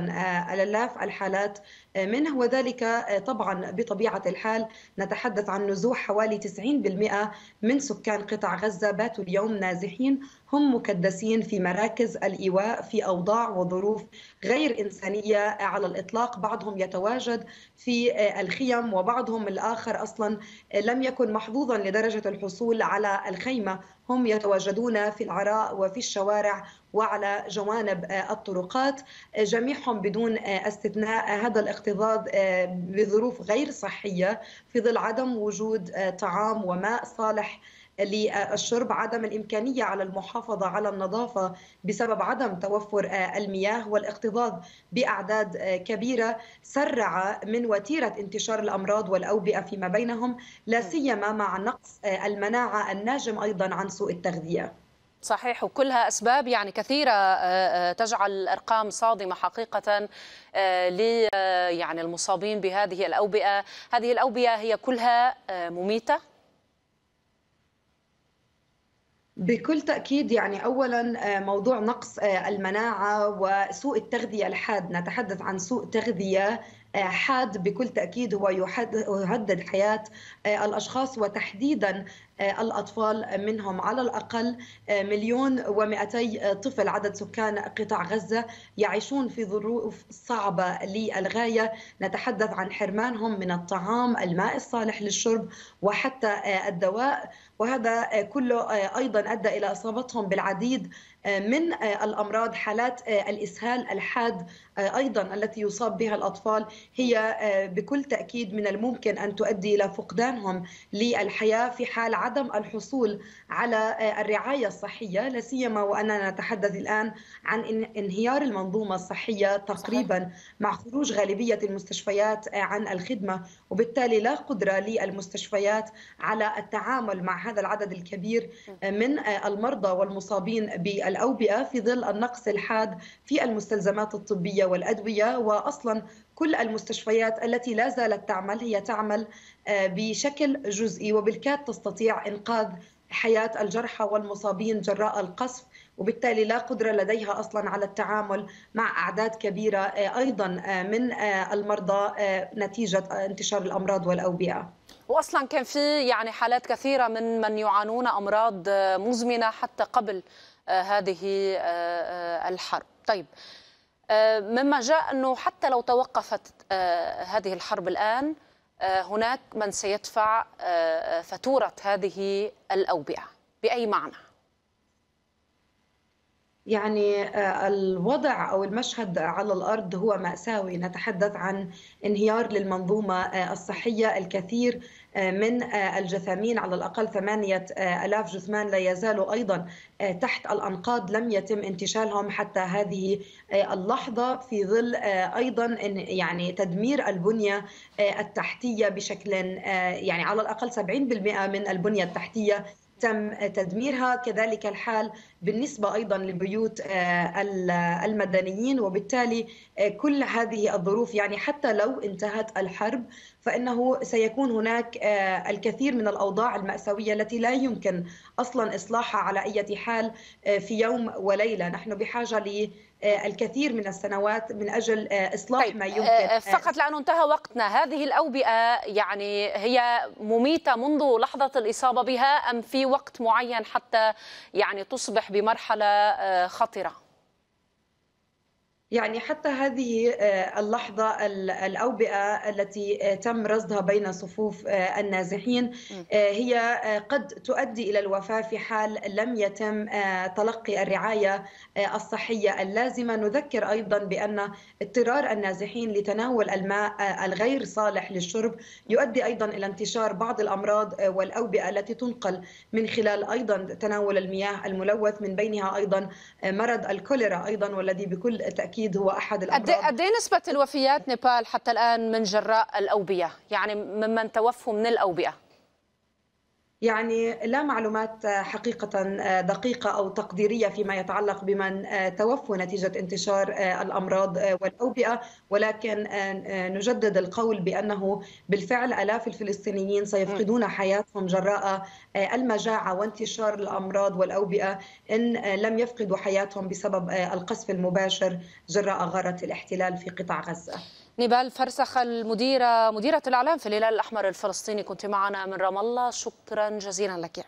الاف الحالات آه، منه وذلك آه، طبعا بطبيعة الحال نتحدث عن نزوح حوالي 90% من سكان قطاع غزة باتوا اليوم نازحين هم مكدسين في مراكز الإيواء في أوضاع وظروف غير إنسانية على الإطلاق بعضهم يتواجد في آه، الخيم وبعضهم الآخر أصلا لم يكن محظوظا لدرجة الحصول على الخيمة هم يتواجدون في العراء وفي الشوارع وعلى جوانب آه، الطرقات آه، جميعهم بدون آه، استثناء هذا الاكتظاظ بظروف غير صحيه في ظل عدم وجود طعام وماء صالح للشرب عدم الإمكانية على المحافظة على النظافة بسبب عدم توفر المياه والاكتظاظ بأعداد كبيرة سرع من وتيرة انتشار الأمراض والأوبئة فيما بينهم لا نعم. سيما مع نقص المناعة الناجم أيضا عن سوء التغذية صحيح وكلها اسباب يعني كثيره آه، آه، تجعل الارقام صادمه حقيقه آه، ل يعني المصابين بهذه الاوبئه، هذه الاوبئه هي كلها مميته بكل تأكيد يعني أولا موضوع نقص المناعة وسوء التغذية الحاد نتحدث عن سوء تغذية حاد بكل تأكيد هو يهدد حياة الأشخاص وتحديدا آه، الأطفال منهم على الأقل آه، مليون ومئتي طفل عدد سكان قطاع غزة يعيشون في ظروف صعبة للغاية نتحدث عن حرمانهم من الطعام الماء الصالح للشرب وحتى آه، الدواء وهذا كله أيضا أدى إلى إصابتهم بالعديد من الامراض حالات الاسهال الحاد ايضا التي يصاب بها الاطفال هي بكل تاكيد من الممكن ان تؤدي الى فقدانهم للحياه في حال عدم عدم الحصول على آه، الرعايه الصحيه لا سيما واننا نتحدث الان عن انهيار المنظومه الصحيه تقريبا مع خروج غالبيه المستشفيات آه، عن الخدمه وبالتالي لا قدره للمستشفيات على التعامل مع هذا العدد الكبير آه، من المرضى والمصابين بالاوبئه في ظل النقص الحاد في المستلزمات الطبيه والادويه واصلا كل المستشفيات التي لا زالت تعمل هي تعمل آه، بشكل جزئي وبالكاد تستطيع انقاذ حياه الجرحى والمصابين جراء القصف وبالتالي لا قدرة لديها أصلا على التعامل مع أعداد كبيرة آه، أيضا آه، من المرضى نتيجة انتشار الأمراض والأوبئة وأصلا كان في يعني حالات كثيرة من من يعانون أمراض مزمنة حتى قبل هذه الحرب طيب آه، مما جاء أنه حتى لو توقفت آه، هذه الحرب الآن آه، هناك من سيدفع فاتورة هذه الأوبئة بأي معنى؟ يعني الوضع او المشهد على الارض هو ماساوي نتحدث عن انهيار للمنظومه الصحيه الكثير آه، من آه، الجثامين على الأقل ثمانية آه، ألاف جثمان لا يزالوا أيضا تحت الأنقاض لم يتم انتشالهم حتى هذه اللحظة في ظل أيضا يعني تدمير البنية التحتية بشكل يعني على الأقل 70% من البنية التحتية تم تدميرها كذلك الحال بالنسبة أيضا لبيوت آه، المدنيين وبالتالي آه، كل هذه الظروف يعني حتى لو انتهت الحرب فإنه سيكون هناك آه، الكثير من الأوضاع المأساوية التي لا يمكن أصلا إصلاحها على أي حال في يوم وليلة نحن بحاجة ل آه، الكثير من السنوات من اجل آه، اصلاح طيب. ما آه، يمكن فقط لانه انتهى وقتنا هذه الاوبئه يعني هي مميته منذ لحظه الاصابه بها ام في وقت معين حتى يعني تصبح بمرحله خطره يعني حتى هذه آه، اللحظة الأوبئة التي آه، تم رصدها بين صفوف آه، النازحين هي قد تؤدي إلى الوفاة في حال لم يتم تلقي الرعاية الصحية اللازمة نذكر أيضا بأن اضطرار النازحين لتناول الماء الغير صالح للشرب يؤدي أيضا إلى انتشار بعض الأمراض والأوبئة التي تنقل من خلال أيضا تناول المياه الملوث من بينها أيضا مرض الكوليرا أيضا والذي بكل تأكيد اكيد هو احد إيه- الامراض قد ايه نسبه الوفيات نيبال حتى الان من جراء الاوبئه يعني ممن توفوا من الاوبئه يعني لا معلومات آه، حقيقة آه، دقيقة أو تقديرية فيما يتعلق بمن آه، توفوا نتيجة انتشار الأمراض والأوبئة ولكن نجدد القول بأنه بالفعل ألاف الفلسطينيين سيفقدون حياتهم جراء المجاعة وانتشار الأمراض والأوبئة إن لم يفقدوا حياتهم بسبب القصف المباشر جراء غارة الاحتلال في قطاع غزة نبال فرسخ المديرة مديرة الإعلام في الهلال الأحمر الفلسطيني كنت معنا من رام الله شكرا جزيلا لك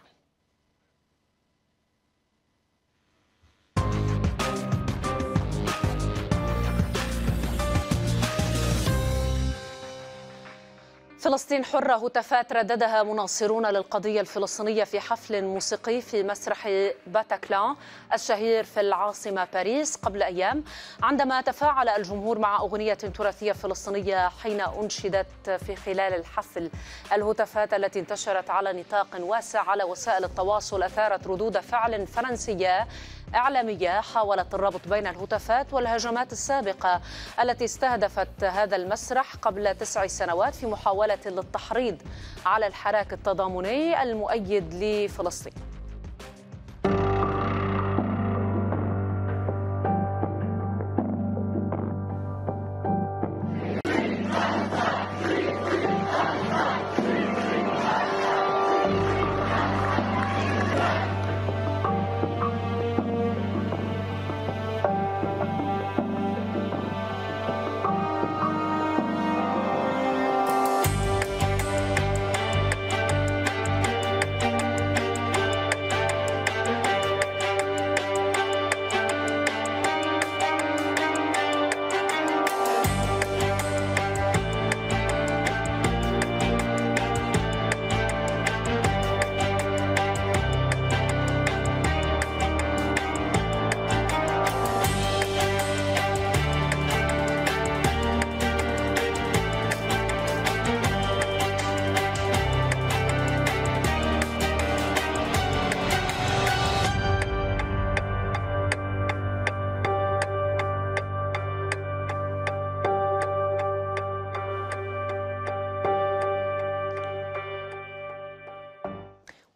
فلسطين حرة هتافات رددها مناصرون للقضية الفلسطينية في حفل موسيقي في مسرح باتاكلان الشهير في العاصمة باريس قبل أيام عندما تفاعل الجمهور مع أغنية تراثية فلسطينية حين أنشدت في خلال الحفل الهتافات التي انتشرت على نطاق واسع على وسائل التواصل أثارت ردود فعل فرنسية إعلامية حاولت الربط بين الهتافات والهجمات السابقة التي استهدفت هذا المسرح قبل تسع سنوات في محاولة للتحريض على الحراك التضامني المؤيد لفلسطين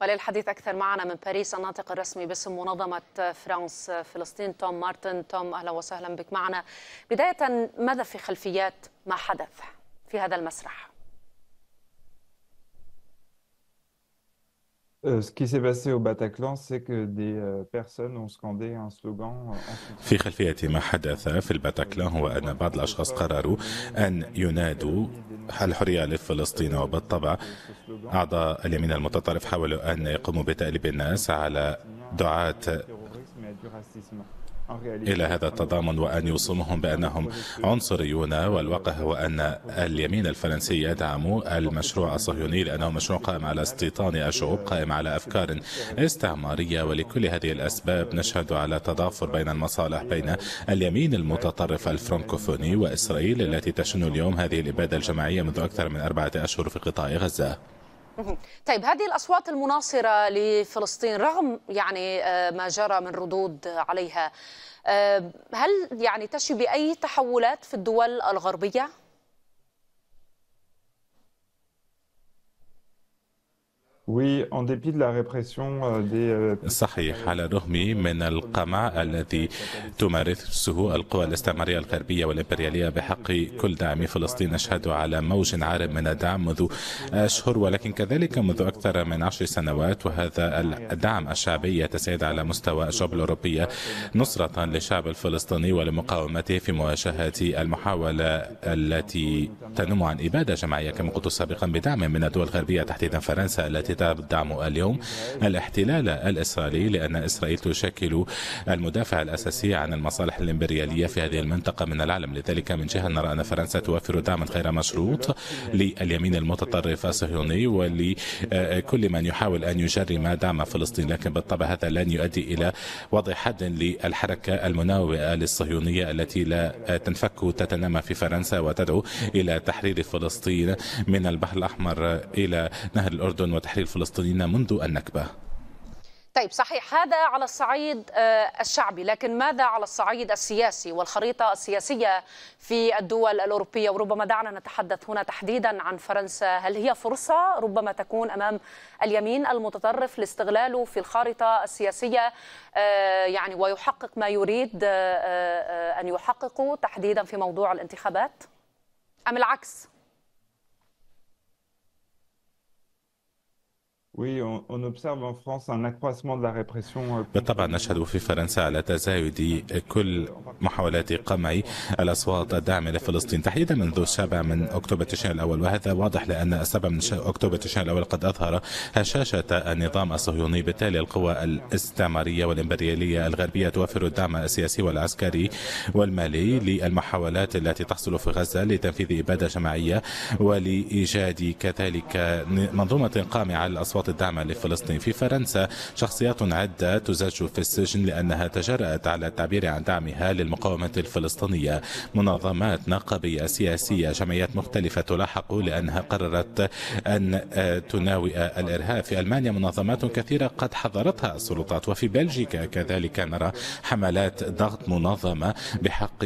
وللحديث أكثر معنا من باريس الناطق الرسمي باسم منظمة فرانس فلسطين توم مارتن توم أهلا وسهلا بك معنا بداية ماذا في خلفيات ما حدث في هذا المسرح؟ euh, euh, euh, في خلفية ما حدث في الباتاكلان هو أن بعض الأشخاص قرروا أن ينادوا الحرية لفلسطين وبالطبع أعضاء اليمين المتطرف حاولوا أن يقوموا بتأليب الناس على دعاة إلى هذا التضامن وأن يوصمهم بأنهم عنصريون والواقع هو أن اليمين الفرنسي يدعم المشروع الصهيوني لأنه مشروع قائم على استيطان الشعوب قائم على أفكار استعمارية ولكل هذه الأسباب نشهد على تضافر بين المصالح بين اليمين المتطرف الفرنكوفوني وإسرائيل التي تشن اليوم هذه الإبادة الجماعية منذ أكثر من أربعة أشهر في قطاع غزة طيب هذه الأصوات المناصرة لفلسطين رغم يعني آه، ما جرى من ردود عليها آه، هل يعني تشي بأي تحولات في الدول الغربية؟ Euh, euh, صحيح على الرغم من القمع الذي تمارسه القوى الاستعمارية الغربية والإمبريالية بحق كل داعمي فلسطين أشهد على موج عارم من الدعم منذ أشهر ولكن كذلك منذ أكثر من عشر سنوات وهذا الدعم الشعبي يتسيد على مستوى الشعوب الأوروبية نصرة للشعب الفلسطيني ولمقاومته في مواجهة المحاولة التي تنم عن إبادة جماعية كما قلت سابقا بدعم من الدول الغربية تحديدا فرنسا التي خطاب دعمه اليوم الاحتلال الإسرائيلي لأن إسرائيل تشكل المدافع الأساسي عن المصالح الإمبريالية في هذه المنطقة من العالم لذلك من جهة نرى أن فرنسا توفر دعما غير مشروط لليمين المتطرف الصهيوني ولكل من يحاول أن يجرم دعم فلسطين لكن بالطبع هذا لن يؤدي إلى وضع حد للحركة المناوئة للصهيونية التي لا تنفك تتنامى في فرنسا وتدعو إلى تحرير فلسطين من البحر الأحمر إلى نهر الأردن وتحرير الفلسطينيين منذ النكبة طيب صحيح هذا على الصعيد آه، الشعبي لكن ماذا على الصعيد السياسي والخريطة السياسية في الدول الأوروبية وربما دعنا نتحدث هنا تحديدا عن فرنسا هل هي فرصة ربما تكون أمام اليمين المتطرف لاستغلاله في الخارطة السياسية آه، يعني ويحقق ما يريد آه، أن يحققه تحديدا في موضوع الانتخابات أم العكس؟ بالطبع euh, euh, نشهد في فرنسا على تزايد كل محاولات قمع الأصوات الداعمة لفلسطين تحديدا منذ السابع من أكتوبر تشرين الأول وهذا واضح لأن السابع من أكتوبر تشرين الأول قد أظهر هشاشة النظام الصهيوني بالتالي القوى الاستعمارية والإمبريالية الغربية توفر الدعم السياسي والعسكري والمالي للمحاولات التي تحصل في غزة لتنفيذ إبادة جماعية ولإيجاد كذلك منظومة قامعة للأصوات إسقاط الدعم لفلسطين في فرنسا شخصيات عدة تزج في السجن لأنها تجرأت على التعبير عن دعمها للمقاومة الفلسطينية منظمات نقابية سياسية جمعيات مختلفة تلاحق لأنها قررت أن آه، تناوئ الإرهاب في ألمانيا منظمات كثيرة قد حظرتها السلطات وفي بلجيكا كذلك نرى حملات ضغط منظمة بحق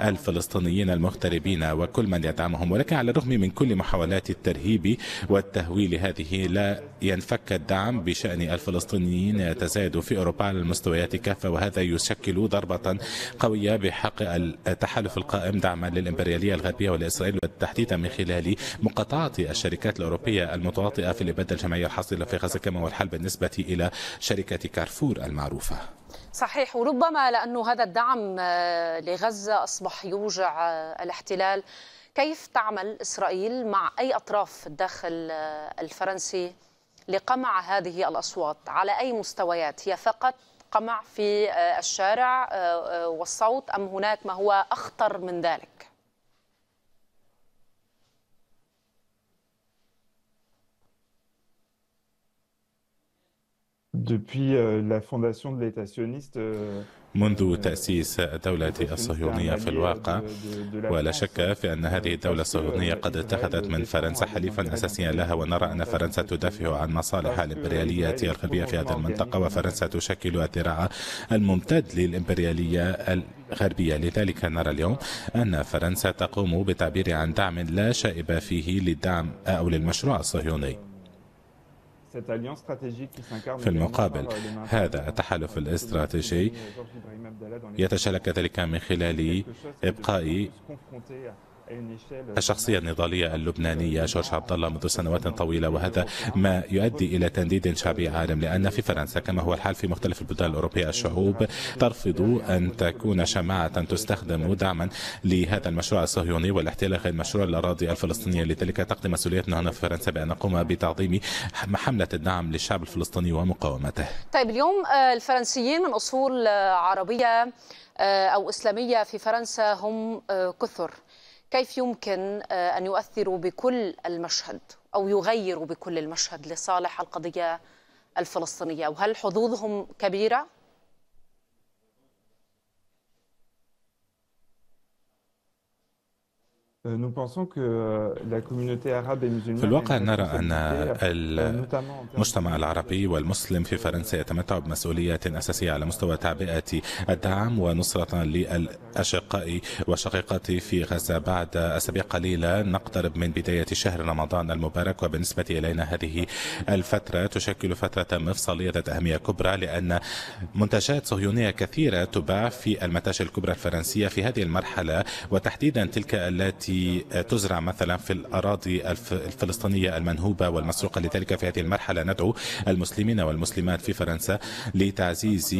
الفلسطينيين المغتربين وكل من يدعمهم ولكن على الرغم من كل محاولات الترهيب والتهويل هذه لا ينفك الدعم بشأن الفلسطينيين تزايد في أوروبا على المستويات كافة وهذا يشكل ضربة قوية بحق التحالف القائم دعما للإمبريالية الغربية ولإسرائيل والتحديد من خلال مقاطعة الشركات الأوروبية المتواطئة في الإبادة الجماعية الحاصلة في غزة كما هو بالنسبة إلى شركة كارفور المعروفة صحيح وربما لأنه هذا الدعم لغزة أصبح يوجع الاحتلال كيف تعمل إسرائيل مع أي أطراف الداخل الفرنسي لقمع هذه الأصوات على أي مستويات هي فقط قمع في آه، الشارع آه، آه، والصوت أم هناك ما هو أخطر من ذلك؟ Depuis euh, la fondation de l'État sioniste, euh, منذ تأسيس الدولة الصهيونية في الواقع ولا شك في أن هذه الدولة الصهيونية قد اتخذت من فرنسا حليفا أساسيا لها ونرى أن فرنسا تدافع عن مصالح الإمبريالية الغربية في هذه المنطقة وفرنسا تشكل الذراع الممتد للإمبريالية الغربية لذلك نرى اليوم أن فرنسا تقوم بتعبير عن دعم لا شائب فيه للدعم أو للمشروع الصهيوني في المقابل euh, هذا التحالف الاستراتيجي يتشارك كذلك من خلال إبقاء الشخصية النضالية اللبنانية جورج عبد الله منذ سنوات طويلة وهذا ما يؤدي إلى تنديد شعبي عالم لأن في فرنسا كما هو الحال في مختلف البلدان الأوروبية الشعوب ترفض أن تكون شماعة تستخدم دعما لهذا المشروع الصهيوني والاحتلال غير مشروع الأراضي الفلسطينية لذلك تقضي مسؤوليتنا هنا في فرنسا بأن نقوم بتعظيم حملة الدعم للشعب الفلسطيني ومقاومته طيب اليوم آه، الفرنسيين من أصول آه، عربية آه، أو إسلامية في فرنسا هم كثر كيف يمكن آه، أن يؤثروا بكل المشهد أو يغيروا بكل المشهد لصالح القضية الفلسطينية وهل حظوظهم كبيرة؟ Euh, euh, في الواقع نرى أن euh, المجتمع العربي والمسلم في فرنسا يتمتع بمسؤولية أساسية على مستوى تعبئة الدعم ونصرة للأشقاء وشقيقات في غزة بعد أسابيع قليلة نقترب من بداية شهر رمضان المبارك وبالنسبة إلينا هذه الفترة تشكل فترة مفصلية ذات أهمية كبرى لأن منتجات صهيونية كثيرة تباع في المتاجر الكبرى الفرنسية في هذه المرحلة وتحديدا تلك التي التي تزرع مثلا في الأراضي الفلسطينية المنهوبة والمسروقة لذلك في هذه المرحلة ندعو المسلمين والمسلمات في فرنسا لتعزيز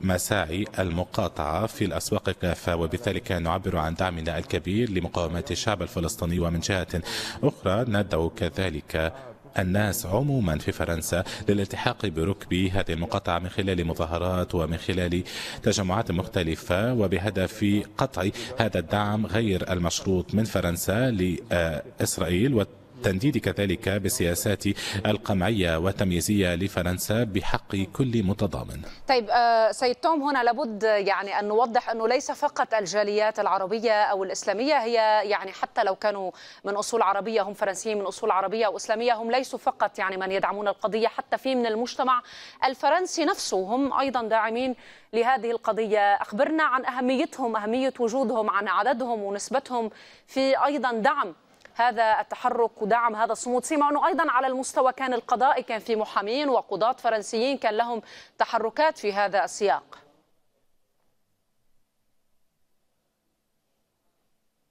مساعي المقاطعة في الأسواق كافة وبذلك نعبر عن دعمنا الكبير لمقاومة الشعب الفلسطيني ومن جهة أخرى ندعو كذلك الناس عموما في فرنسا للالتحاق بركب هذه المقاطعة من خلال مظاهرات ومن خلال تجمعات مختلفة وبهدف قطع هذا الدعم غير المشروط من فرنسا لإسرائيل التنديد كذلك بسياسات القمعية والتمييزية لفرنسا بحق كل متضامن طيب آه، سيد توم هنا لابد يعني أن نوضح أنه ليس فقط الجاليات العربية أو الإسلامية هي يعني حتى لو كانوا من أصول عربية هم فرنسيين من أصول عربية أو إسلامية هم ليسوا فقط يعني من يدعمون القضية حتى في من المجتمع الفرنسي نفسه هم أيضا داعمين لهذه القضية أخبرنا عن أهميتهم أهمية وجودهم عن عددهم ونسبتهم في أيضا دعم هذا التحرك ودعم هذا الصمود سيما أنه أيضا على المستوى كان القضائي كان في محامين وقضاة فرنسيين كان لهم تحركات في هذا السياق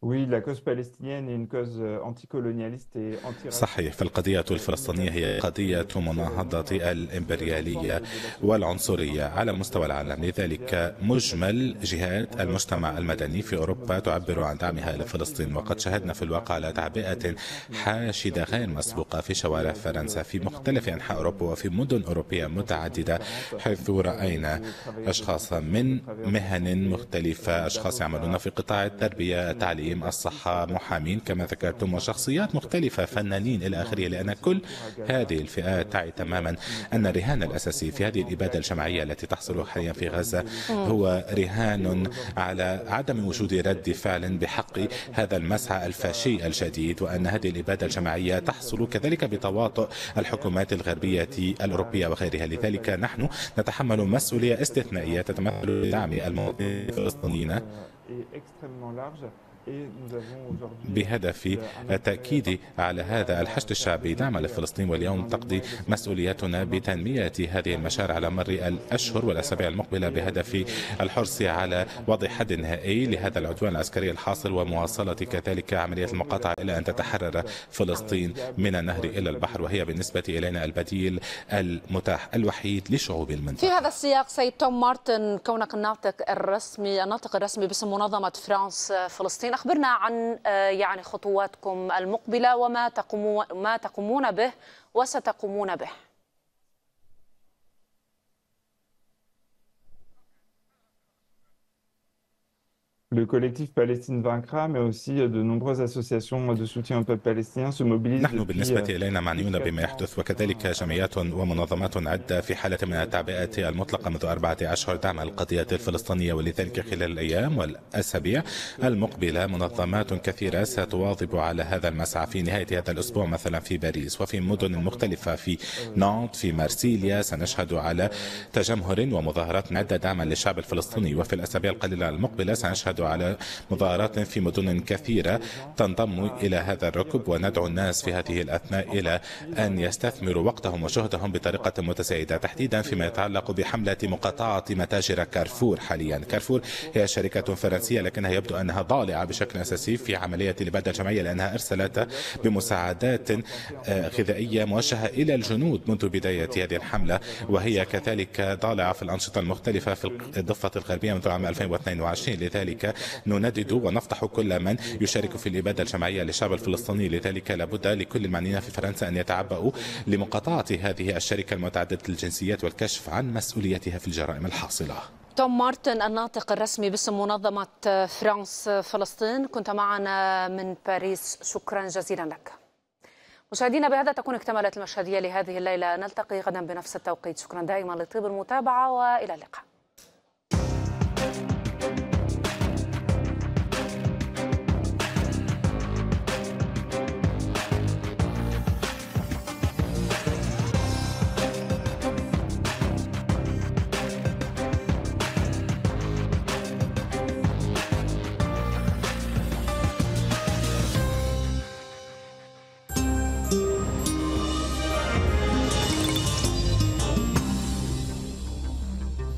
Euh, صحيح فالقضية الفلسطينية هي قضية مناهضة الإمبريالية والعنصرية على مستوى العالم لذلك مجمل جهات المجتمع المدني في أوروبا تعبر عن دعمها لفلسطين وقد شهدنا في الواقع على تعبئة حاشدة غير مسبوقة في شوارع فرنسا في مختلف أنحاء أوروبا وفي مدن أوروبية متعددة حيث رأينا أشخاص من مهن مختلفة أشخاص يعملون في قطاع التربية التعليم عليهم الصحة محامين كما ذكرتم وشخصيات مختلفة فنانين إلى آخره لأن كل هذه الفئات تعي تماما أن الرهان الأساسي في هذه الإبادة الجماعية التي تحصل حاليا في غزة هو رهان على عدم وجود رد فعل بحق هذا المسعى الفاشي الجديد وأن هذه الإبادة الجماعية تحصل كذلك بتواطؤ الحكومات الغربية الأوروبية وغيرها لذلك نحن نتحمل مسؤولية استثنائية تتمثل بدعم المواطنين الفلسطينيين إيه بهدف التأكيد على هذا الحشد الشعبي دعما لفلسطين واليوم تقضي مسؤوليتنا بتنمية هذه المشاريع على مر الأشهر والأسابيع المقبلة بهدف الحرص على وضع حد نهائي لهذا العدوان العسكري الحاصل ومواصلة كذلك عملية المقاطعة إلى أن تتحرر فلسطين من النهر إلى البحر وهي بالنسبة إلينا البديل المتاح الوحيد لشعوب المنطقة في هذا السياق سيد توم مارتن كونك الناطق الرسمي الناطق الرسمي باسم منظمة فرانس فلسطين أخبرنا عن آه، يعني خطواتكم المقبلة وما تقومون به وستقومون به Le collectif Palestine vaincra, mais aussi euh, de nombreuses associations de soutien au peuple palestinien se mobilisent. نحن بالنسبة euh, إلينا معنيون بما يحدث وكذلك جمعيات ومنظمات عدة في حالة من التعبئة المطلقة منذ أربعة أشهر دعم القضية الفلسطينية ولذلك خلال الأيام والأسابيع المقبلة منظمات كثيرة ستواظب على هذا المسعى في نهاية هذا الأسبوع مثلا في باريس وفي مدن مختلفة في نانت في مارسيليا سنشهد على تجمهر ومظاهرات عدة دعما للشعب الفلسطيني وفي الأسابيع القليلة المقبلة سنشهد ساعدوا على مظاهرات في مدن كثيرة تنضم إلى هذا الركب وندعو الناس في هذه الأثناء إلى أن يستثمروا وقتهم وجهدهم بطريقة متساعدة تحديدا فيما يتعلق بحملة مقاطعة متاجر كارفور حاليا كارفور هي شركة فرنسية لكنها يبدو أنها ضالعة بشكل أساسي في عملية الإبادة الجماعية لأنها أرسلت بمساعدات آه، غذائية موجهة إلى الجنود منذ بداية هذه الحملة وهي كذلك ضالعة في الأنشطة المختلفة في الضفة الغربية منذ عام 2022 لذلك نندد ونفضح كل من يشارك في الإبادة الجماعية للشعب الفلسطيني لذلك لابد لكل المعنيين في فرنسا أن يتعبأوا لمقاطعة هذه الشركة المتعددة الجنسيات والكشف عن مسؤوليتها في الجرائم الحاصلة توم مارتن الناطق الرسمي باسم منظمة فرانس فلسطين كنت معنا من باريس شكرا جزيلا لك مشاهدينا بهذا تكون اكتملت المشهدية لهذه الليلة نلتقي غدا بنفس التوقيت شكرا دائما لطيب المتابعة وإلى اللقاء